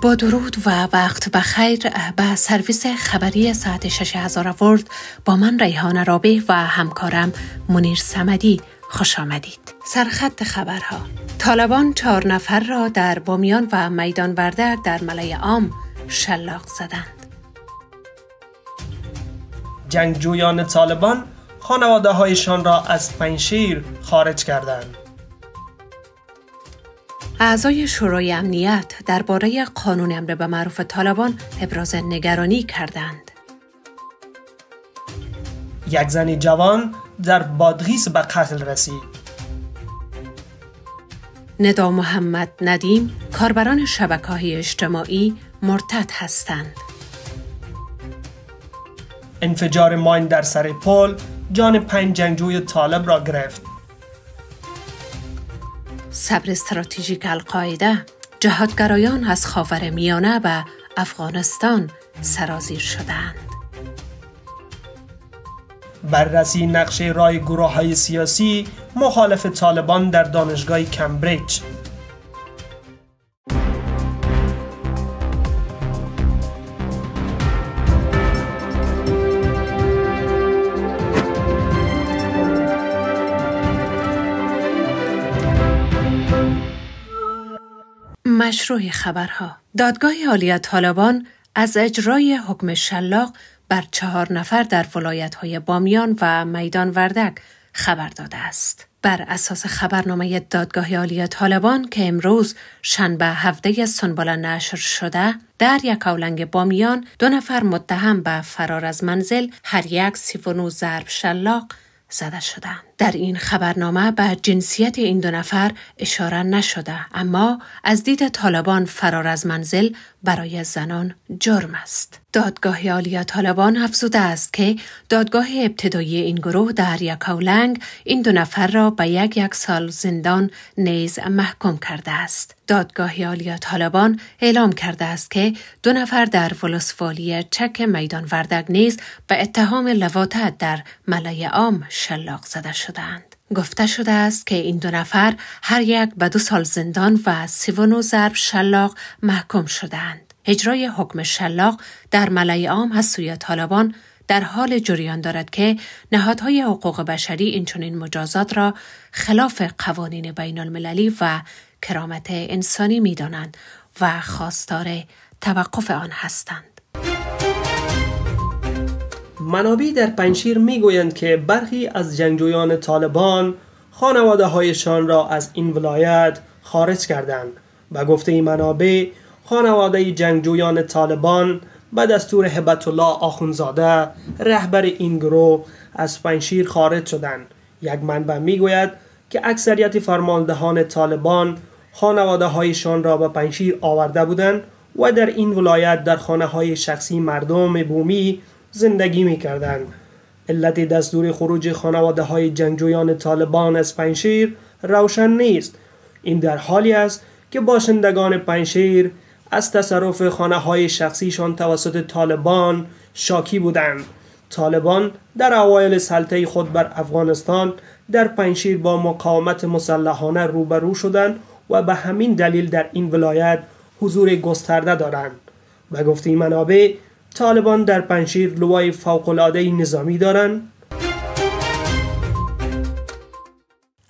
با درود و وقت بخیر به سرویس خبری ساعت 6 هزار ورد با من ریحان رابه و همکارم منیر سمدی خوش آمدید. سرخط خبرها طالبان چهار نفر را در بامیان و میدان وردر در ملای عام شلاق زدند. جنگجویان طالبان خانواده هایشان را از پنشیر خارج کردند. اعضای شورای امنیت درباره قانون امر به معروف طالبان ابراز نگرانی کردند. یک زن جوان در بادغیس به قتل رسید. ندا محمد ندیم کاربران شبکه اجتماعی مرتد هستند. انفجار ماین در سر پل جان پنج جنگجوی طالب را گرفت. صبر استراتژیک القاعده جهادگرایان از خاور میانه به افغانستان سرازیر شدند بررسی نقشه رای گروه های سیاسی مخالف طالبان در دانشگاه کمبریج مشروع خبرها دادگاه عالی طالبان از اجرای حکم شلاق بر چهار نفر در های بامیان و میدان وردک خبر داده است. بر اساس خبرنامه دادگاه عالی طالبان که امروز شنبه هفته سنبال نشر شده در یک اولنگ بامیان دو نفر متهم به فرار از منزل هر یک 39 ضرب شلاق زده شدند. در این خبرنامه به جنسیت این دو نفر اشاره نشده اما از دید طالبان فرار از منزل برای زنان جرم است. دادگاه عالی طالبان افزوده است که دادگاه ابتدایی این گروه در یکاولنگ این دو نفر را به یک یک سال زندان نیز محکوم کرده است. دادگاه عالی طالبان اعلام کرده است که دو نفر در ولسوالی چک میدان وردگ نیز به اتهام لواطت در ملای عام شلاق زده شد. گفته شده است که این دو نفر هر یک به دو سال زندان و و ضرب شلاق محکوم شدند. اجرای حکم شلاق در ملای عام از سوی طالبان در حال جریان دارد که نهادهای حقوق بشری این مجازات را خلاف قوانین بین المللی و کرامت انسانی می دانند و خواستار توقف آن هستند. منابعی در پنشیر میگویند که برخی از جنگجویان طالبان خانواده هایشان را از این ولایت خارج کردند و گفته منابع خانواده جنگجویان طالبان به دستور حبت الله آخونزاده رهبر این گروه از پنشیر خارج شدند یک منبع گوید که اکثریت فرماندهان طالبان خانواده هایشان را به پنشیر آورده بودند و در این ولایت در خانه های شخصی مردم بومی زندگی می کردند علت دستور خروج خانواده های جنگجویان طالبان از پنشیر روشن نیست این در حالی است که باشندگان پنشیر از تصرف خانه های شخصیشان توسط طالبان شاکی بودند طالبان در اوایل سلطه خود بر افغانستان در پنشیر با مقاومت مسلحانه روبرو شدند و به همین دلیل در این ولایت حضور گسترده دارند به گفته منابع طالبان در پنشیر لوای فوقلاده نظامی دارند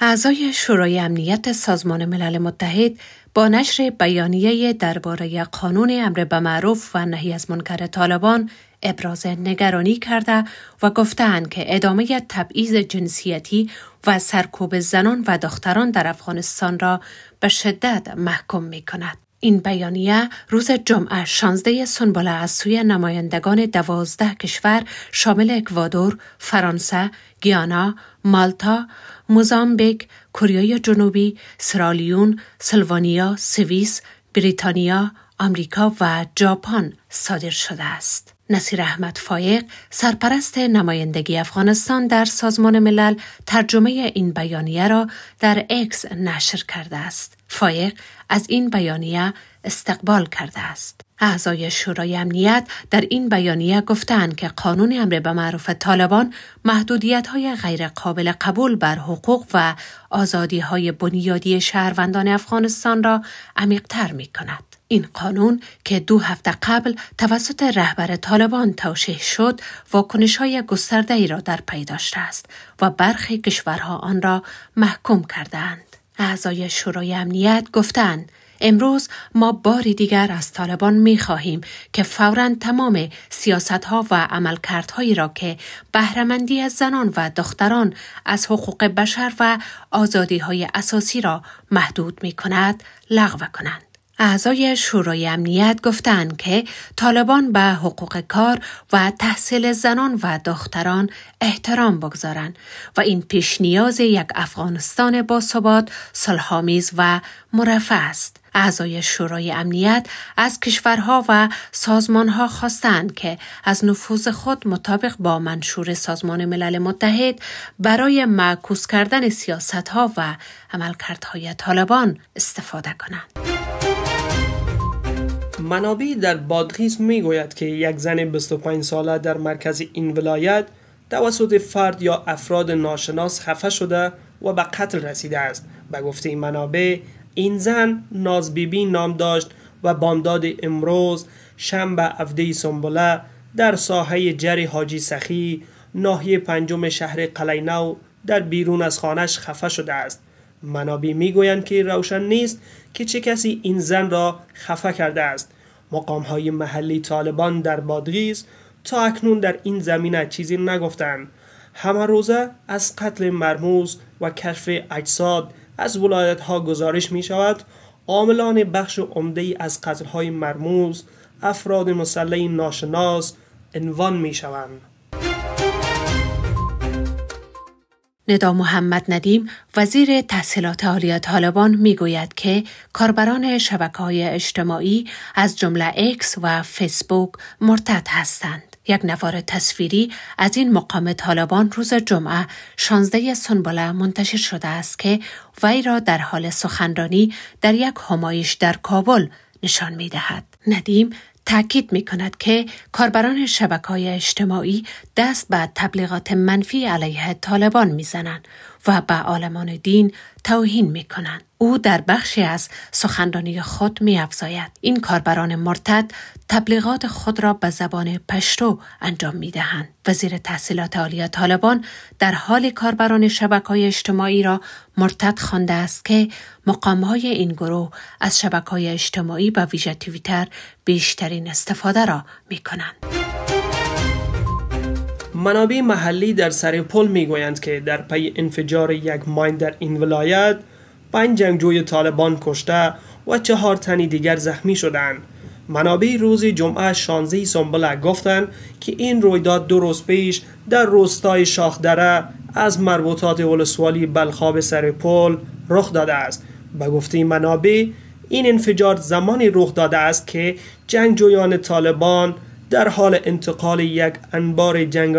اعضای شورای امنیت سازمان ملل متحد با نشر بیانیه درباره قانون امر به معروف و نهی از منکر طالبان ابراز نگرانی کرده و گفتند که ادامه تبعیض جنسیتی و سرکوب زنان و دختران در افغانستان را به شدت محکوم می کند. این بیانیه روز جمعه 16 سنبله از سوی نمایندگان دوازده کشور شامل اکوادور، فرانسه، گیانا، مالتا، موزامبیک، کره جنوبی، سرالیون، سلوانیا، سوئیس، بریتانیا، آمریکا و ژاپن صادر شده است. نصیر احمد فایق سرپرست نمایندگی افغانستان در سازمان ملل ترجمه این بیانیه را در اکس نشر کرده است. فایق از این بیانیه استقبال کرده است. اعضای شورای امنیت در این بیانیه گفتند که قانون امر به معروف طالبان محدودیت های غیر قابل قبول بر حقوق و آزادی های بنیادی شهروندان افغانستان را عمیقتر می کند. این قانون که دو هفته قبل توسط رهبر طالبان توشیح شد واکنش های گسترده ای را در پی داشته است و برخی کشورها آن را محکوم کردند. اعضای شورای امنیت گفتند امروز ما باری دیگر از طالبان می خواهیم که فورا تمام سیاست ها و عملکردهایی را که بهرهمندی از زنان و دختران از حقوق بشر و آزادی های اساسی را محدود می کند لغو کنند. اعضای شورای امنیت گفتند که طالبان به حقوق کار و تحصیل زنان و دختران احترام بگذارند و این پیش نیاز یک افغانستان با ثبات، صلحآمیز و مرفع است. اعضای شورای امنیت از کشورها و سازمانها خواستند که از نفوذ خود مطابق با منشور سازمان ملل متحد برای معکوس کردن سیاستها و عملکردهای طالبان استفاده کنند. منابع در بادغیس میگوید که یک زن 25 ساله در مرکز این ولایت توسط فرد یا افراد ناشناس خفه شده و به قتل رسیده است به گفته این منابع این زن نازبیبی نام داشت و بامداد امروز شنبه افده سنبله در ساحه جری حاجی سخی ناحیه پنجم شهر قلینو در بیرون از خانش خفه شده است منابع میگویند که روشن نیست که چه کسی این زن را خفه کرده است مقام های محلی طالبان در بادغیز تا اکنون در این زمینه چیزی نگفتند همه روزه از قتل مرموز و کشف اجساد از ولایت ها گزارش می شود عاملان بخش عمده از قتل های مرموز افراد مسلح ناشناس عنوان می شوند ندا محمد ندیم وزیر تحصیلات عالی طالبان میگوید که کاربران شبکه های اجتماعی از جمله اکس و فیسبوک مرتد هستند. یک نوار تصویری از این مقام طالبان روز جمعه 16 سنباله منتشر شده است که وی را در حال سخنرانی در یک همایش در کابل نشان می دهد. ندیم تاکید می کند که کاربران شبکه های اجتماعی دست به تبلیغات منفی علیه طالبان می و به عالمان دین توهین می کنند. او در بخشی از سخنرانی خود می افزاید. این کاربران مرتد تبلیغات خود را به زبان پشتو انجام می دهند. وزیر تحصیلات عالی طالبان در حال کاربران شبکه های اجتماعی را مرتد خوانده است که مقام های این گروه از شبکه های اجتماعی به ویژه تویتر بیشترین استفاده را می کنند. منابع محلی در سر پل گویند که در پی انفجار یک ماین در این ولایت پنج جنگجوی طالبان کشته و چهار تنی دیگر زخمی شدند منابع روز جمعه 16 سنبله گفتند که این رویداد دو روز پیش در روستای شاخدره از مربوطات ولسوالی بلخاب سر پل رخ داده است به گفته منابع این انفجار زمانی رخ داده است که جنگجویان طالبان در حال انتقال یک انبار جنگ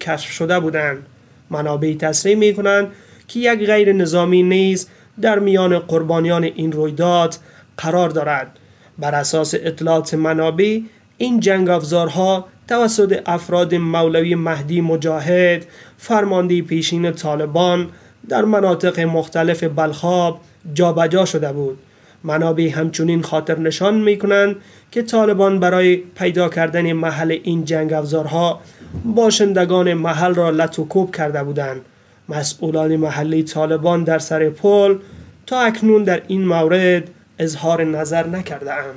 کشف شده بودند منابعی تصریح می کنند که یک غیر نظامی نیز در میان قربانیان این رویداد قرار دارد بر اساس اطلاعات منابع این جنگ افزارها توسط افراد مولوی مهدی مجاهد فرمانده پیشین طالبان در مناطق مختلف بلخاب جابجا شده بود منابع همچنین خاطر نشان می کنند که طالبان برای پیدا کردن محل این جنگ افزارها باشندگان محل را لطوکوب کرده بودند مسئولان محلی طالبان در سر پل تا اکنون در این مورد اظهار نظر نکرده اند.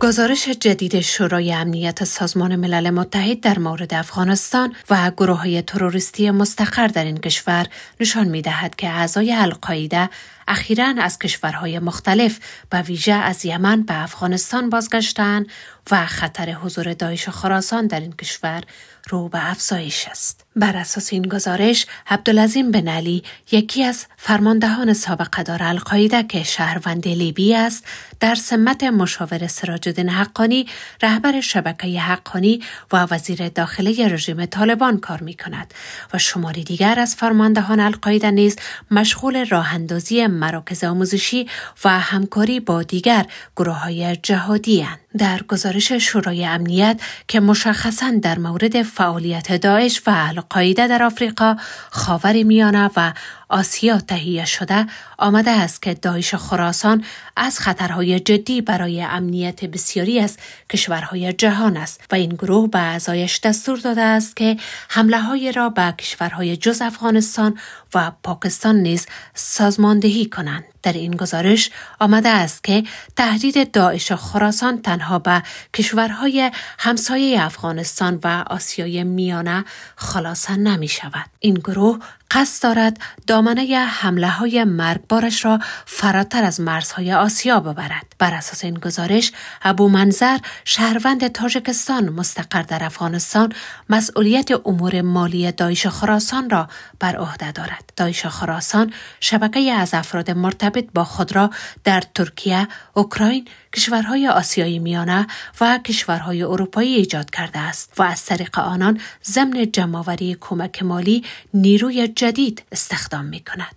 گزارش جدید شورای امنیت سازمان ملل متحد در مورد افغانستان و گروه های تروریستی مستقر در این کشور نشان می دهد که اعضای القاعده اخیرا از کشورهای مختلف به ویژه از یمن به افغانستان بازگشتند و خطر حضور دایش خراسان در این کشور رو به افزایش است. بر اساس این گزارش، عبدالعظیم بن علی یکی از فرماندهان سابق دار القاعده که شهروند لیبی است، در سمت مشاور سراجالدین حقانی، رهبر شبکه حقانی و وزیر داخلی رژیم طالبان کار می کند و شماری دیگر از فرماندهان القاعده نیز مشغول اندازی مراکز آموزشی و همکاری با دیگر گروه های جهادی هند. در گزارش شورای امنیت که مشخصا در مورد فعالیت داعش و القاعده در آفریقا، خاور میانه و آسیا تهیه شده آمده است که دایش خراسان از خطرهای جدی برای امنیت بسیاری از کشورهای جهان است و این گروه به اعضایش دستور داده است که حمله های را به کشورهای جز افغانستان و پاکستان نیز سازماندهی کنند در این گزارش آمده است که تهدید داعش خراسان تنها به کشورهای همسایه افغانستان و آسیای میانه خلاصه نمی شود. این گروه قصد دارد دامنه حمله های مرگبارش را فراتر از مرزهای آسیا ببرد. بر اساس این گزارش، ابو منظر شهروند تاجکستان مستقر در افغانستان مسئولیت امور مالی دایش خراسان را بر عهده دارد. دایش خراسان شبکه از افراد مرتبط با خود را در ترکیه، اوکراین، کشورهای آسیایی میانه و کشورهای اروپایی ایجاد کرده است و از طریق آنان ضمن جمعآوری کمک مالی نیروی جدید استخدام می کند.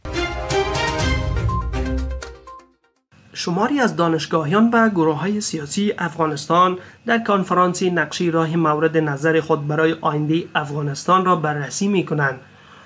شماری از دانشگاهیان و گروه های سیاسی افغانستان در کنفرانسی نقشی راه مورد نظر خود برای آینده افغانستان را بررسی می کنند.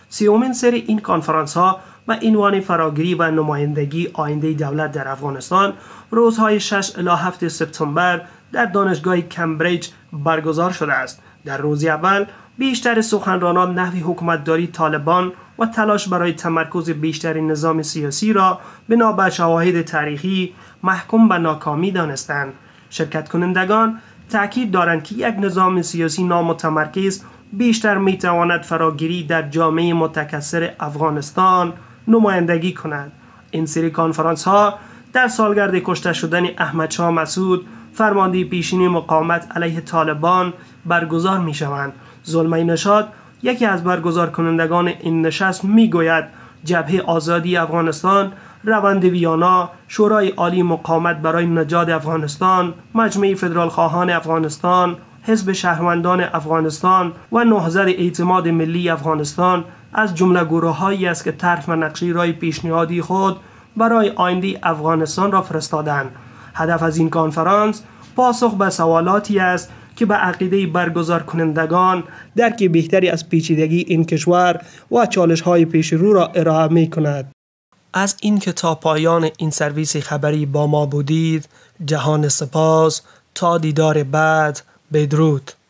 سیومین سری این کنفرانس ها و اینوان فراگیری و نمایندگی آینده دولت در افغانستان روزهای 6 الی 7 سپتامبر در دانشگاه کمبریج برگزار شده است در روز اول بیشتر سخنرانان نحوی حکومتداری طالبان و تلاش برای تمرکز بیشتر نظام سیاسی را بنا به شواهد تاریخی محکوم به ناکامی دانستند شرکت کنندگان تاکید دارند که یک نظام سیاسی نامتمرکز بیشتر میتواند فراگیری در جامعه متکثر افغانستان نمایندگی کنند این سری کانفرانس ها در سالگرد کشته شدن احمد شاه مسعود فرمانده پیشین مقاومت علیه طالبان برگزار می شوند ظلمه نشاد یکی از برگزار کنندگان این نشست می گوید جبهه آزادی افغانستان روند ویانا شورای عالی مقاومت برای نجات افغانستان مجمع فدرال خواهان افغانستان حزب شهروندان افغانستان و نهضت اعتماد ملی افغانستان از جمله گروه هایی است که طرف و نقشه رای پیشنهادی خود برای آینده افغانستان را فرستادند هدف از این کنفرانس پاسخ به سوالاتی است که به عقیده برگزار کنندگان درک بهتری از پیچیدگی این کشور و چالش های پیش رو را ارائه می کند. از این که تا پایان این سرویس خبری با ما بودید جهان سپاس تا دیدار بعد بدرود